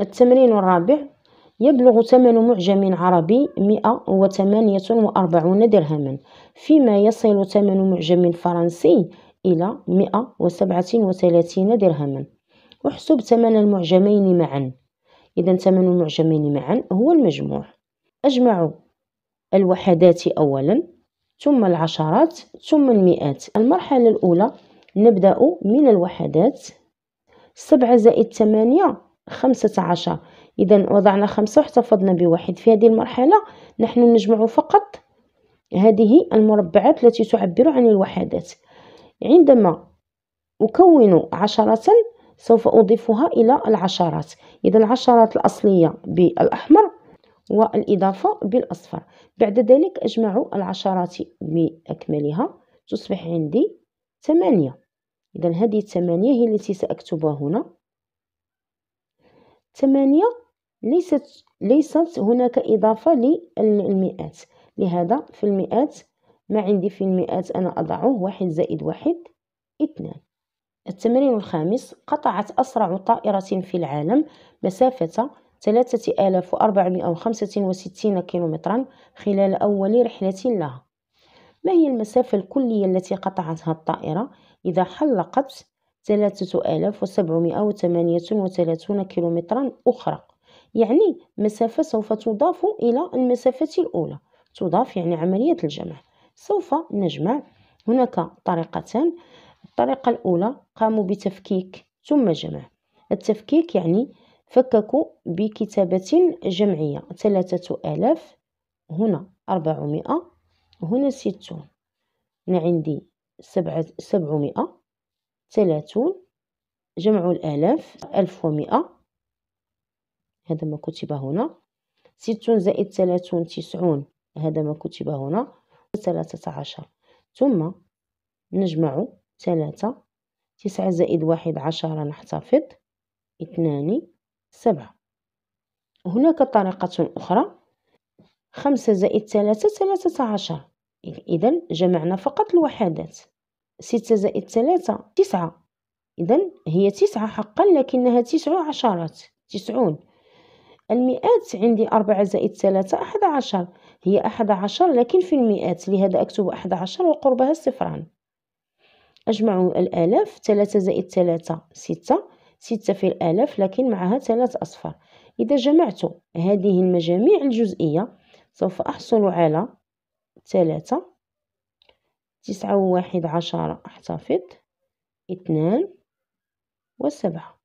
التمرين الرابع يبلغ ثمن معجم عربي 148 درهما فيما يصل ثمن معجم فرنسي إلى 137 درهما احسب ثمن المعجمين معا إذا ثمن المعجمين معا هو المجموع أجمع الوحدات أولا ثم العشرات ثم المئات المرحلة الأولى نبدأ من الوحدات سبعة زائد ثمانية خمسة عشر إذا وضعنا خمسة واحتفظنا بواحد في هذه المرحلة نحن نجمع فقط هذه المربعات التي تعبر عن الوحدات عندما أكون عشرة سوف أضيفها إلى العشرات إذا العشرات الأصلية بالأحمر والإضافة بالأصفر بعد ذلك أجمع العشرات بأكملها تصبح عندي ثمانية إذا هذه الثمانية هي التي سأكتبها هنا ثمانية ليست ليست هناك إضافة للمئات لهذا في المئات ما عندي في المئات أنا أضعه واحد زائد واحد اثنان التمرين الخامس قطعت أسرع طائرة في العالم مسافة ثلاثة وخمسة وستين كيلومترا خلال أول رحلة لها ما هي المسافة الكلية التي قطعتها الطائرة إذا حلقت ثلاثة آلاف وسبعمائة وثمانية وثلاثون كيلومترا أخرى يعني مسافة سوف تضاف إلى المسافة الأولى تضاف يعني عملية الجمع سوف نجمع هناك طريقتان الطريقة الأولى قاموا بتفكيك ثم جمع التفكيك يعني فككوا بكتابة جمعية ثلاثة آلاف هنا أربعمائة هنا ستون عندي سبعة سبعمائة ثلاثون جمع الآلاف ألف ومئة هذا ما كتب هنا ستون زائد ثلاثون تسعون هذا ما كتب هنا ثلاثة عشر ثم نجمع ثلاثة تسعة زائد واحد عشر نحتفظ اثنان سبعة هناك طريقة أخرى خمسة زائد ثلاثة ثلاثة عشر إذا جمعنا فقط الوحدات ستة زائد ثلاثة تسعة إذا هي تسعة حقا لكنها تسع عشرات تسعون المئات عندي أربعة زائد ثلاثة أحد عشر هي أحد عشر لكن في المئات لهذا أكتب أحد عشر وقربها صفران أجمع الآلاف ثلاثة زائد ثلاثة ستة ستة في الآلاف لكن معها ثلاث أصفار إذا جمعت هذه المجاميع الجزئية سوف أحصل على ثلاثة تسعة وواحد عشرة احتفظ اثنان وسبعة